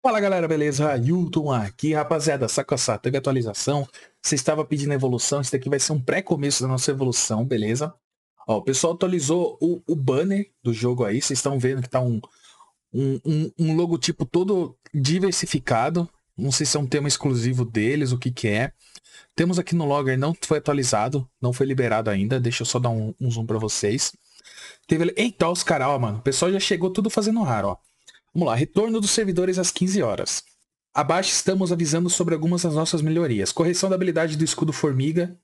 Fala galera, beleza? Hilton aqui, rapaziada, saco assado, teve atualização, você estava pedindo evolução, isso daqui vai ser um pré-começo da nossa evolução, beleza? Ó, o pessoal atualizou o, o banner do jogo aí, vocês estão vendo que tá um, um, um, um logotipo todo diversificado, não sei se é um tema exclusivo deles, o que que é. Temos aqui no Logger, não foi atualizado, não foi liberado ainda, deixa eu só dar um, um zoom para vocês. Teve... Eita, os caras, ó, mano, o pessoal já chegou tudo fazendo raro, ó. Vamos lá, retorno dos servidores às 15 horas. Abaixo estamos avisando sobre algumas das nossas melhorias. Correção da habilidade do escudo formiga,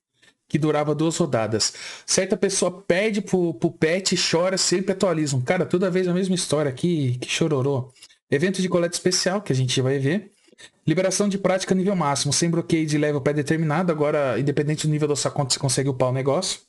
que durava duas rodadas. Certa pessoa pede pro, pro pet e chora, sempre atualizam. Cara, toda vez a mesma história aqui, que chororô. Evento de coleta especial, que a gente vai ver. Liberação de prática nível máximo, sem bloqueio de level pré-determinado. Agora, independente do nível do sua conta, você consegue upar o negócio.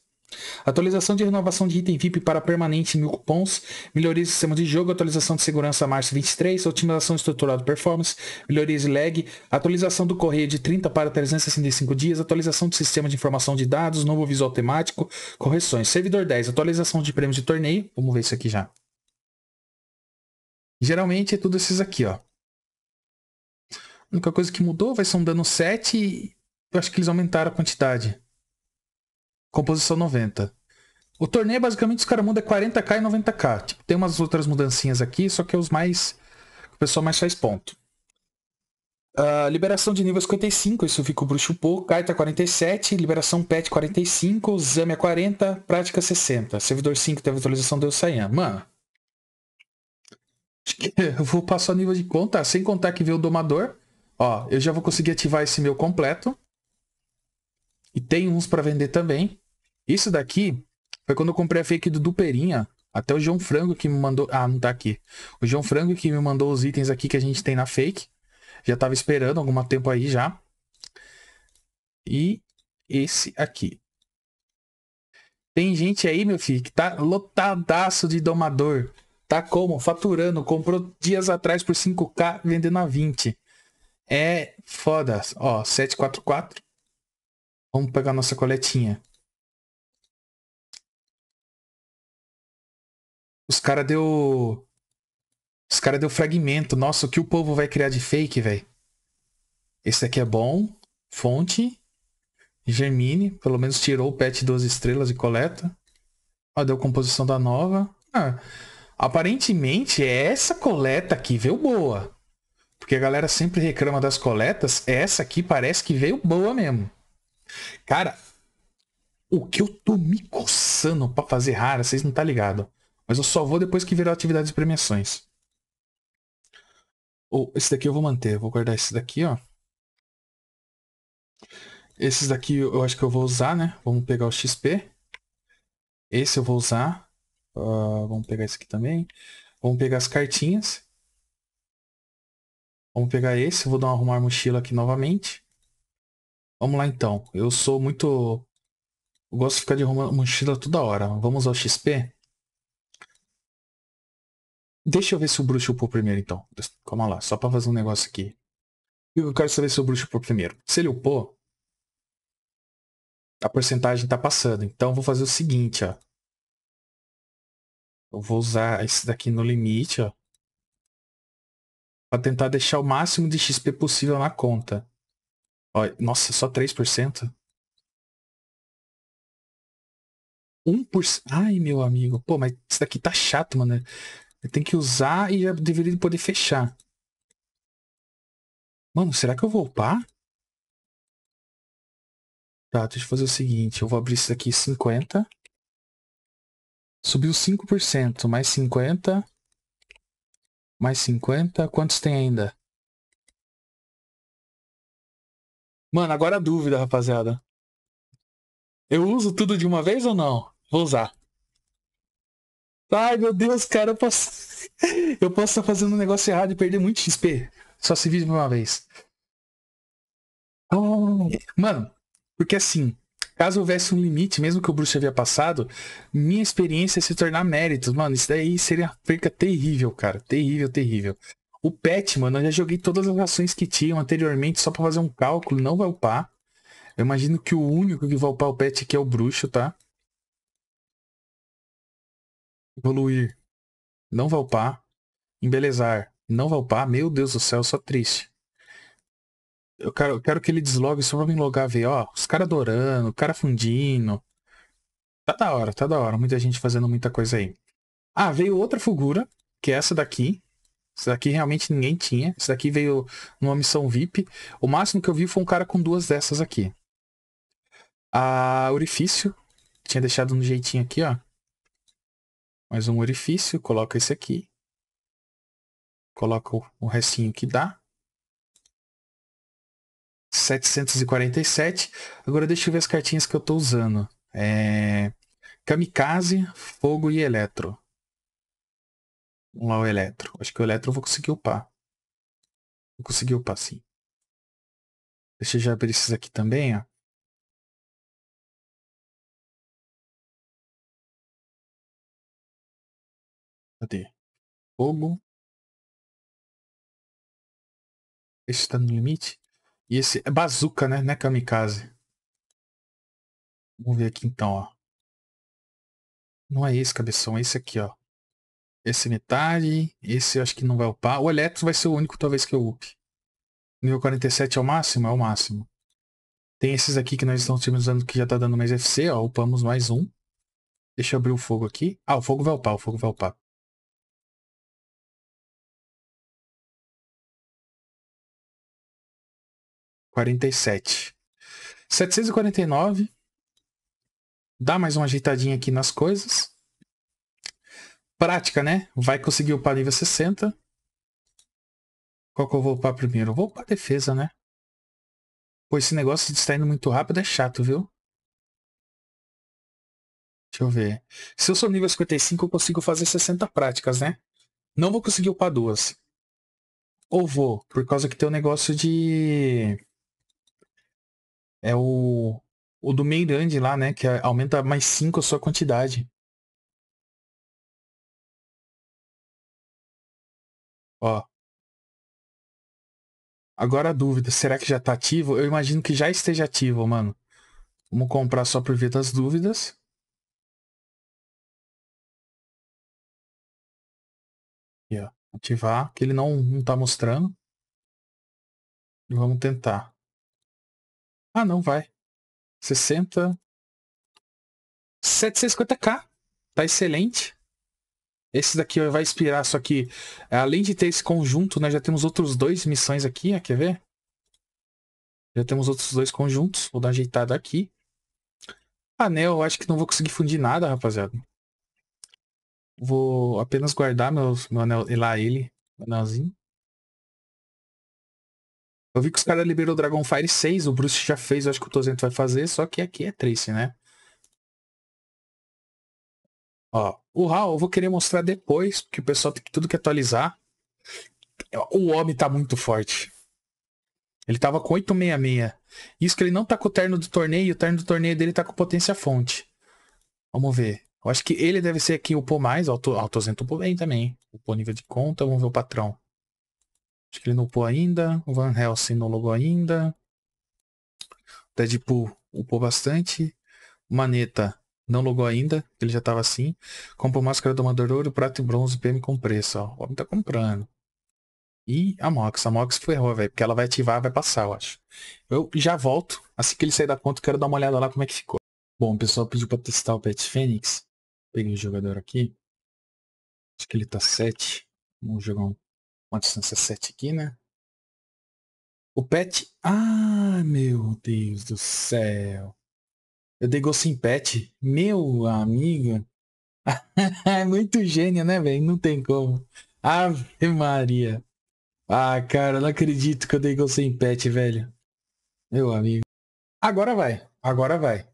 Atualização de renovação de item VIP para permanente mil cupons, melhorias do sistema de jogo, atualização de segurança março 23, otimização estrutural de performance, melhorias de lag, atualização do correio de 30 para 365 dias, atualização do sistema de informação de dados, novo visual temático, correções. Servidor 10, atualização de prêmios de torneio, vamos ver isso aqui já. Geralmente é tudo esses aqui, ó. A única coisa que mudou vai ser um dano 7 e eu acho que eles aumentaram a quantidade composição 90. O torneio, é basicamente, os caras mudam é 40k e 90k. Tipo, tem umas outras mudancinhas aqui, só que é os mais. O pessoal mais faz ponto. Uh, liberação de nível 55, é isso fica o bruxo pouco. Kaita 47, liberação pet 45, Zamia 40, prática 60. Servidor 5 teve atualização do Saiyan. Mano. Acho que eu vou passar o nível de conta, sem contar que veio o domador. Ó, eu já vou conseguir ativar esse meu completo. E tem uns para vender também. Isso daqui foi quando eu comprei a fake do Duperinha. Até o João Frango que me mandou. Ah, não tá aqui. O João Frango que me mandou os itens aqui que a gente tem na fake. Já tava esperando algum tempo aí já. E esse aqui. Tem gente aí, meu filho, que tá lotadaço de domador. Tá como? Faturando. Comprou dias atrás por 5k, vendendo a 20. É foda. Ó, 744. Vamos pegar nossa coletinha. Os cara deu. Os cara deu fragmento. Nossa, o que o povo vai criar de fake, velho? Esse aqui é bom. Fonte. Germine. Pelo menos tirou o patch 12 estrelas e coleta. Ó, deu composição da nova. Ah, aparentemente é essa coleta aqui veio boa. Porque a galera sempre reclama das coletas. Essa aqui parece que veio boa mesmo. Cara, o que eu tô me coçando pra fazer rara, vocês não tá ligado. Mas eu só vou depois que virar atividades e premiações. Ou esse daqui eu vou manter. Vou guardar esse daqui, ó. Esses daqui eu acho que eu vou usar, né? Vamos pegar o XP. Esse eu vou usar. Uh, vamos pegar esse aqui também. Vamos pegar as cartinhas. Vamos pegar esse. Vou dar uma arrumar mochila aqui novamente. Vamos lá então. Eu sou muito... Eu gosto de ficar de arrumar mochila toda hora. Vamos ao XP? Deixa eu ver se o bruxo pôr primeiro, então. Calma lá, só pra fazer um negócio aqui. Eu quero saber se o bruxo pôr primeiro. Se ele upou, a porcentagem tá passando. Então, vou fazer o seguinte, ó. Eu vou usar esse daqui no limite, ó. Pra tentar deixar o máximo de XP possível na conta. Ó, nossa, só 3%? 1%. Ai, meu amigo. Pô, mas isso daqui tá chato, mano tem que usar e já deveria poder fechar. Mano, será que eu vou upar? Tá, deixa eu fazer o seguinte. Eu vou abrir isso aqui 50. Subiu 5%. Mais 50. Mais 50. Quantos tem ainda? Mano, agora a dúvida, rapaziada. Eu uso tudo de uma vez ou não? Vou usar. Ai meu Deus, cara, eu posso. eu posso estar tá fazendo um negócio errado e perder muito XP. Só se vive uma vez. Oh, mano, porque assim, caso houvesse um limite, mesmo que o bruxo havia passado, minha experiência é se tornar méritos. Mano, isso daí seria uma perca terrível, cara. Terrível, terrível. O pet, mano, eu já joguei todas as ações que tinham anteriormente só para fazer um cálculo, não vai upar. Eu imagino que o único que vai upar o pet aqui é o bruxo, tá? Evoluir. Não vai upar. Embelezar. Não vai upar. Meu Deus do céu, só triste. Eu quero, eu quero que ele deslogue só pra me logar ver, ó. Os caras adorando, o cara fundindo. Tá da hora, tá da hora. Muita gente fazendo muita coisa aí. Ah, veio outra figura, que é essa daqui. Essa daqui realmente ninguém tinha. Essa daqui veio numa missão VIP. O máximo que eu vi foi um cara com duas dessas aqui. A ah, orifício. Tinha deixado no jeitinho aqui, ó mais um orifício, coloca esse aqui, coloca o restinho que dá. 747. Agora deixa eu ver as cartinhas que eu estou usando. É... Kamikaze, Fogo e Eletro. Vamos lá o Eletro. Acho que o Eletro eu vou conseguir upar. Vou conseguir upar sim. Deixa eu já abrir esses aqui também, ó. Cadê? Fogo. Esse tá no limite. E esse é bazuca, né? Né, kamikaze? Vamos ver aqui então, ó. Não é esse, cabeção. É esse aqui, ó. Esse é metade. Esse eu acho que não vai upar. O Electro vai ser o único, talvez, que eu upe. Nível 47 é o máximo? É o máximo. Tem esses aqui que nós estamos utilizando que já tá dando mais FC, ó. Upamos mais um. Deixa eu abrir o fogo aqui. Ah, o fogo vai upar, o fogo vai upar. 47. 749. Dá mais uma ajeitadinha aqui nas coisas. Prática, né? Vai conseguir upar nível 60. Qual que eu vou upar primeiro? Eu vou upar defesa, né? Pô, esse negócio de estar indo muito rápido é chato, viu? Deixa eu ver. Se eu sou nível 55, eu consigo fazer 60 práticas, né? Não vou conseguir upar duas. Ou vou, por causa que tem o um negócio de é o, o do meio grande lá, né? Que aumenta mais 5 a sua quantidade. Ó. Agora a dúvida, será que já tá ativo? Eu imagino que já esteja ativo, mano. Vamos comprar só por ver das dúvidas. Aqui, ó. Ativar, que ele não, não tá mostrando. E vamos tentar. Ah, não vai. 60. 750k. Tá excelente. Esse daqui vai expirar, só que é, além de ter esse conjunto, nós né, já temos outros dois missões aqui, ó, né, quer ver? Já temos outros dois conjuntos, vou dar ajeitada aqui. Anel, ah, né, eu acho que não vou conseguir fundir nada, rapaziada. Vou apenas guardar meu, meu anel, lá ele, meu anelzinho. Eu vi que os caras liberou o Dragonfire 6, o Bruce já fez, eu acho que o Tozento vai fazer, só que aqui é triste, né? Ó, o HAL eu vou querer mostrar depois, porque o pessoal tem tudo que atualizar. O homem tá muito forte. Ele tava com 866. Isso que ele não tá com o terno do torneio, o terno do torneio dele tá com potência fonte. Vamos ver. Eu acho que ele deve ser o pô mais, o Tozento pô bem também. pô nível de conta, vamos ver o patrão. Acho que ele não pôs ainda. O Van Helsing não logou ainda. O Deadpool upou bastante. Maneta não logou ainda. Ele já tava assim. Comprou máscara do Amador Ouro, Prato e Bronze PM com preço. Ó. O homem tá comprando. E a Mox. A Mox ferrou, velho. Porque ela vai ativar, vai passar, eu acho. Eu já volto. Assim que ele sair da conta, quero dar uma olhada lá como é que ficou. Bom, o pessoal pediu pra testar o Pet Fênix. Peguei o jogador aqui. Acho que ele tá 7. Vamos jogar um uma distância 7 aqui, né? O pet. Ah, meu Deus do céu. Eu dei gol sem assim, pet. Meu amigo. é muito gênio, né, velho? Não tem como. Ave Maria. Ah, cara, não acredito que eu dei gol sem assim, pet, velho. Meu amigo. Agora vai. Agora vai.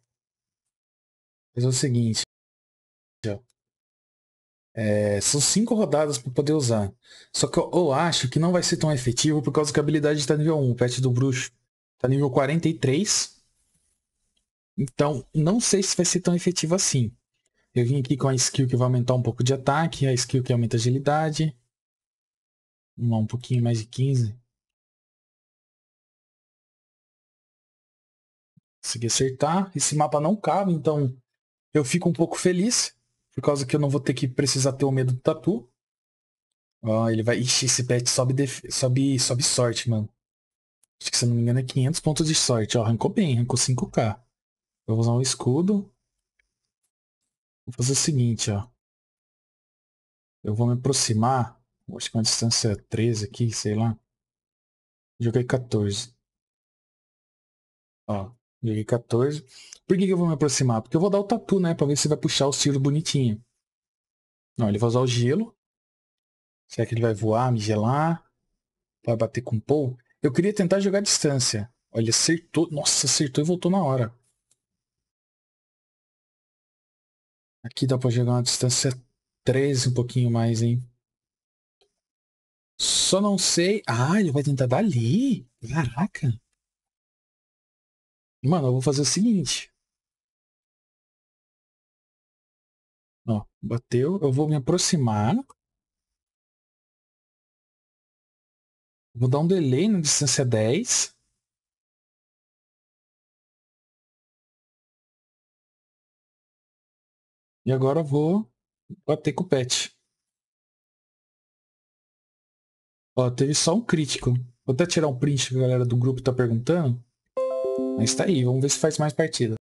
Mas é o seguinte. É, são cinco rodadas para poder usar. Só que eu, eu, acho que não vai ser tão efetivo por causa que a habilidade está nível 1. O pet do bruxo está nível 43. Então, não sei se vai ser tão efetivo assim. Eu vim aqui com a skill que vai aumentar um pouco de ataque, a skill que aumenta agilidade. um pouquinho mais de 15. Consegui acertar. Esse mapa não cabe, então eu fico um pouco feliz. Por causa que eu não vou ter que precisar ter o medo do tatu. Ó, ah, ele vai. Ixi, esse pet sobe, def... sobe, sobe sorte, mano. Acho que se eu não me engano é 500 pontos de sorte. Ó, arrancou bem, arrancou 5k. vou usar um escudo. Vou fazer o seguinte, ó. Eu vou me aproximar. Acho que uma distância é 13 aqui, sei lá. Joguei 14. Ó, 2014. Por que, que eu vou me aproximar? Porque eu vou dar o tatu, né? Pra ver se vai puxar o tiros bonitinho. Não, ele vai usar o gelo. Será que ele vai voar, me gelar? Vai bater com o Paul? Eu queria tentar jogar distância. Olha, acertou. Nossa, acertou e voltou na hora. Aqui dá pra jogar uma distância 13, um pouquinho mais, hein? Só não sei... Ah, ele vai tentar dali? Caraca! Mano, eu vou fazer o seguinte. Ó, bateu. Eu vou me aproximar. Vou dar um delay na distância 10. E agora vou bater com o pet. Ó, teve só um crítico. Vou até tirar um print que a galera do grupo tá perguntando. Mas tá aí, vamos ver se faz mais partida.